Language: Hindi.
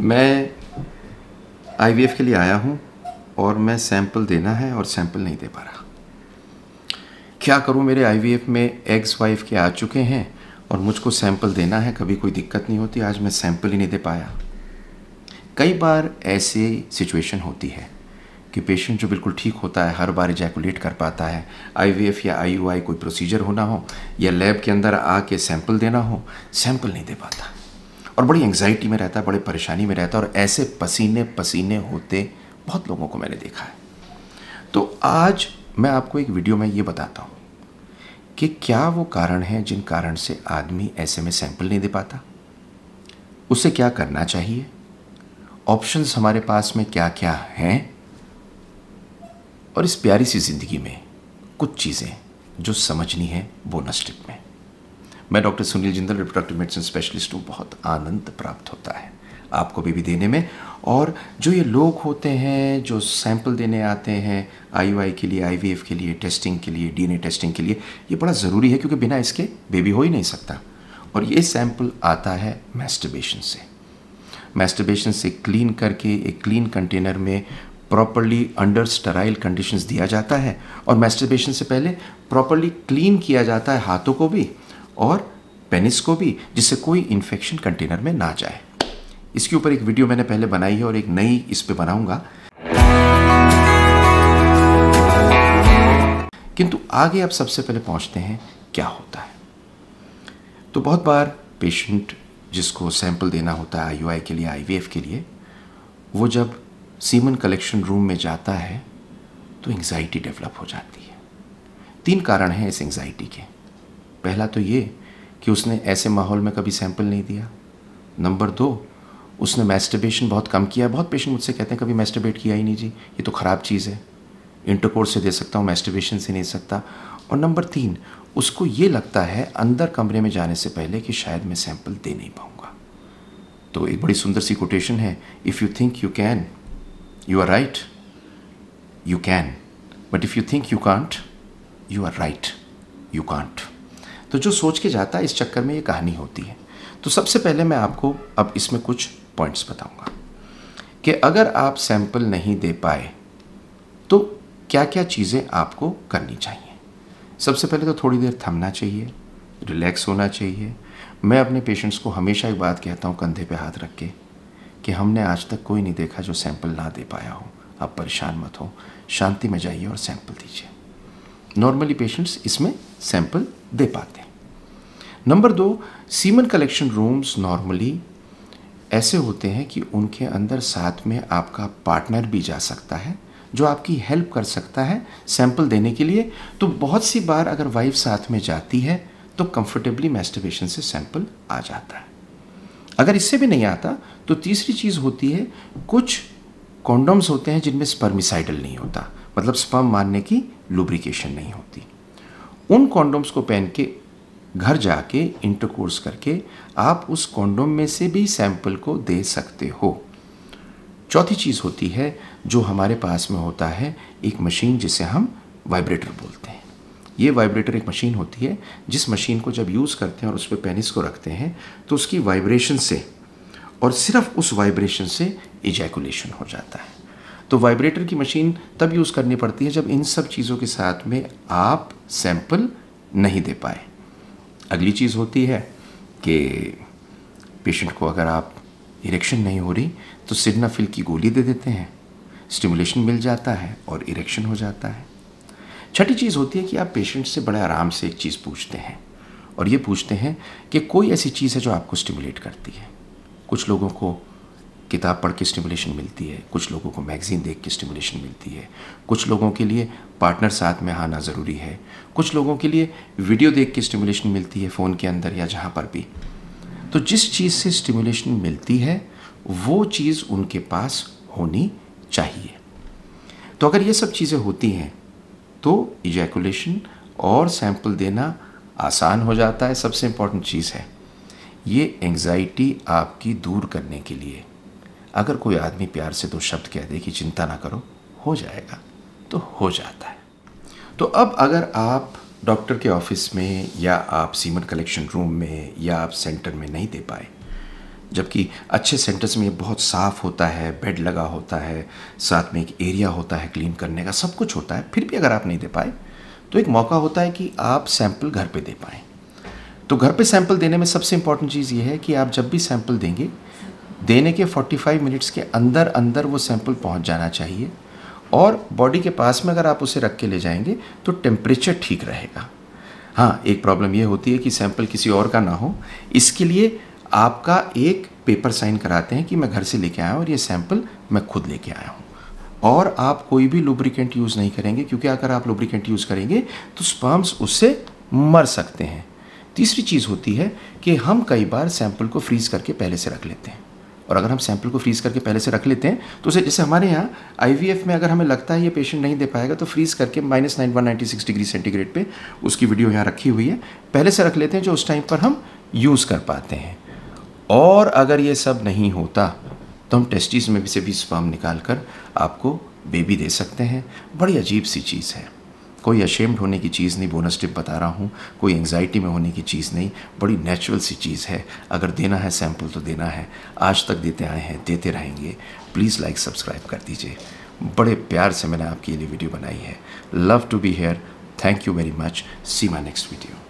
मैं आई के लिए आया हूँ और मैं सैंपल देना है और सैंपल नहीं दे पा रहा क्या करूँ मेरे आई में एक्स वाइफ के आ चुके हैं और मुझको सैंपल देना है कभी कोई दिक्कत नहीं होती आज मैं सैंपल ही नहीं दे पाया कई बार ऐसे सिचुएशन होती है कि पेशेंट जो बिल्कुल ठीक होता है हर बार इजैकुलेट कर पाता है आईवीएफ या आईयूआई कोई प्रोसीजर होना हो या लैब के अंदर आके सैंपल देना हो सैंपल नहीं दे पाता और बड़ी एंग्जाइटी में रहता है बड़ी परेशानी में रहता है और ऐसे पसीने पसीने होते बहुत लोगों को मैंने देखा है तो आज मैं आपको एक वीडियो में ये बताता हूँ कि क्या वो कारण है जिन कारण से आदमी ऐसे में सैंपल नहीं दे पाता उसे क्या करना चाहिए ऑप्शंस हमारे पास में क्या क्या हैं और इस प्यारी सी ज़िंदगी में कुछ चीज़ें जो समझनी है वो नस्टिक में मैं doctor Sunil Jindal reproductive medicine specialist हूँ बहुत आनंद प्राप्त होता है आपको बेबी देने में और जो ये लोग होते हैं जो सैंपल देने आते हैं आई के लिए आई के लिए टेस्टिंग के लिए डीएनए टेस्टिंग के लिए ये बड़ा ज़रूरी है क्योंकि बिना इसके बेबी हो ही नहीं सकता और ये सैंपल आता है मैस्टिबेशन से मैस्टिबेशन से क्लीन करके एक क्लीन कंटेनर में प्रॉपरली अंडर स्टराइल कंडीशंस दिया जाता है और मैस्टिबेशन से पहले प्रॉपरली क्लीन किया जाता है हाथों को भी और पेनिस को भी जिससे कोई इन्फेक्शन कंटेनर में ना जाए इसके ऊपर एक वीडियो मैंने पहले बनाई है और एक नई इस पर बनाऊंगा किंतु आगे आप सबसे पहले पहुंचते हैं क्या होता है तो बहुत बार पेशेंट जिसको सैंपल देना होता है आई के लिए आई के लिए वो जब सीमन कलेक्शन रूम में जाता है तो एंग्जाइटी डेवलप हो जाती है तीन कारण हैं इस एंग्जाइटी के पहला तो ये कि उसने ऐसे माहौल में कभी सैंपल नहीं दिया नंबर दो उसने मैस्टिबेशन बहुत कम किया बहुत पेशेंट मुझसे कहते हैं कभी मैस्टिबेट किया ही नहीं जी ये तो ख़राब चीज़ है इंटरकोर्स से दे सकता हूँ मैस्टिबेशन से नहीं सकता और नंबर तीन उसको ये लगता है अंदर कमरे में जाने से पहले कि शायद मैं सैंपल दे नहीं पाऊँगा तो एक बड़ी सुंदर सी कोटेशन है if you think you can you are right you can but if you think you can't you are right you can't तो जो सोच के जाता है इस चक्कर में ये कहानी होती है तो सबसे पहले मैं आपको अब इसमें कुछ पॉइंट्स बताऊंगा कि अगर आप सैंपल नहीं दे पाए तो क्या क्या चीज़ें आपको करनी चाहिए सबसे पहले तो थोड़ी देर थमना चाहिए रिलैक्स होना चाहिए मैं अपने पेशेंट्स को हमेशा एक बात कहता हूँ कंधे पे हाथ रख के कि हमने आज तक कोई नहीं देखा जो सैंपल ना दे पाया हो आप परेशान मत हो शांति में जाइए और सैंपल दीजिए नॉर्मली पेशेंट्स इसमें सैंपल दे पाते हैं नंबर दो सीमन कलेक्शन रूम्स नॉर्मली ऐसे होते हैं कि उनके अंदर साथ में आपका पार्टनर भी जा सकता है जो आपकी हेल्प कर सकता है सैंपल देने के लिए तो बहुत सी बार अगर वाइफ साथ में जाती है तो कंफर्टेबली मैस्टिवेशन से सैंपल आ जाता है अगर इससे भी नहीं आता तो तीसरी चीज़ होती है कुछ कॉन्डोम्स होते हैं जिनमें स्पर्मिसाइडल नहीं होता मतलब स्पर्म मारने की लुब्रिकेशन नहीं होती उन कॉन्डोम्स को पहन के घर जाके इंटरकोर्स करके आप उस कॉन्डोम में से भी सैंपल को दे सकते हो चौथी चीज़ होती है जो हमारे पास में होता है एक मशीन जिसे हम वाइब्रेटर बोलते हैं ये वाइब्रेटर एक मशीन होती है जिस मशीन को जब यूज़ करते हैं और उस पर पेनिस को रखते हैं तो उसकी वाइब्रेशन से और सिर्फ उस वाइब्रेशन से इजैकुलेशन हो जाता है तो वाइब्रेटर की मशीन तब यूज़ करनी पड़ती है जब इन सब चीज़ों के साथ में आप सैंपल नहीं दे पाए अगली चीज़ होती है कि पेशेंट को अगर आप इरेक्शन नहीं हो रही तो सिडनाफिल की गोली दे देते हैं स्टिमुलेशन मिल जाता है और इरेक्शन हो जाता है छठी चीज़ होती है कि आप पेशेंट से बड़े आराम से एक चीज़ पूछते हैं और ये पूछते हैं कि कोई ऐसी चीज़ है जो आपको स्टिमुलेट करती है कुछ लोगों को किताब पढ़ के स्टिमुलेशन मिलती है कुछ लोगों को मैगज़ीन देख के स्टिमुलेशन मिलती है कुछ लोगों के लिए पार्टनर साथ में आना ज़रूरी है कुछ लोगों के लिए वीडियो देख के स्टिमुलेशन मिलती है फ़ोन के अंदर या जहाँ पर भी तो जिस चीज़ से स्टिमुलेशन मिलती है वो चीज़ उनके पास होनी चाहिए तो अगर ये सब चीज़ें होती हैं तो इजैकुलेशन और सैंपल देना आसान हो जाता है सबसे इम्पॉर्टेंट चीज़ है ये एंग्ज़ाइटी आपकी दूर करने के लिए अगर कोई आदमी प्यार से दो शब्द कह दे कि चिंता ना करो हो जाएगा तो हो जाता है तो अब अगर आप डॉक्टर के ऑफिस में या आप सीमन कलेक्शन रूम में या आप सेंटर में नहीं दे पाए जबकि अच्छे सेंटर्स में बहुत साफ़ होता है बेड लगा होता है साथ में एक एरिया होता है क्लीन करने का सब कुछ होता है फिर भी अगर आप नहीं दे पाए तो एक मौका होता है कि आप सैंपल घर पे दे पाएँ तो घर पे सैंपल देने में सबसे इम्पॉर्टेंट चीज़ ये है कि आप जब भी सैंपल देंगे देने के 45 मिनट्स के अंदर अंदर वो सैंपल पहुंच जाना चाहिए और बॉडी के पास में अगर आप उसे रख के ले जाएंगे तो टेम्परेचर ठीक रहेगा हाँ एक प्रॉब्लम ये होती है कि सैंपल किसी और का ना हो इसके लिए आपका एक पेपर साइन कराते हैं कि मैं घर से लेके आया हूँ और ये सैंपल मैं खुद लेके आया हूँ और आप कोई भी लुब्रिकेंट यूज़ नहीं करेंगे क्योंकि अगर आप लुब्रिकेंट यूज़ करेंगे तो स्पर्म्स उससे मर सकते हैं तीसरी चीज़ होती है कि हम कई बार सैंपल को फ्रीज़ करके पहले से रख लेते हैं और अगर हम सैंपल को फ्रीज़ करके पहले से रख लेते हैं तो उसे जैसे हमारे यहाँ आई में अगर हमें लगता है ये पेशेंट नहीं दे पाएगा तो फ्रीज़ करके minus nine one ninety six degree centigrade पर उसकी वीडियो यहाँ रखी हुई है पहले से रख लेते हैं जो उस टाइम पर हम यूज़ कर पाते हैं और अगर ये सब नहीं होता तो हम टेस्टिस में भी से भी स्पर्म निकाल कर आपको बेबी दे सकते हैं बड़ी अजीब सी चीज़ है कोई अशेम्ड होने की चीज़ नहीं बोनस टिप बता रहा हूँ कोई एंगजाइटी में होने की चीज़ नहीं बड़ी नेचुरल सी चीज़ है अगर देना है सैम्पल तो देना है आज तक देते आए हैं देते रहेंगे प्लीज़ लाइक सब्सक्राइब कर दीजिए बड़े प्यार से मैंने आपके लिए वीडियो बनाई है love to be here thank you very much see my next video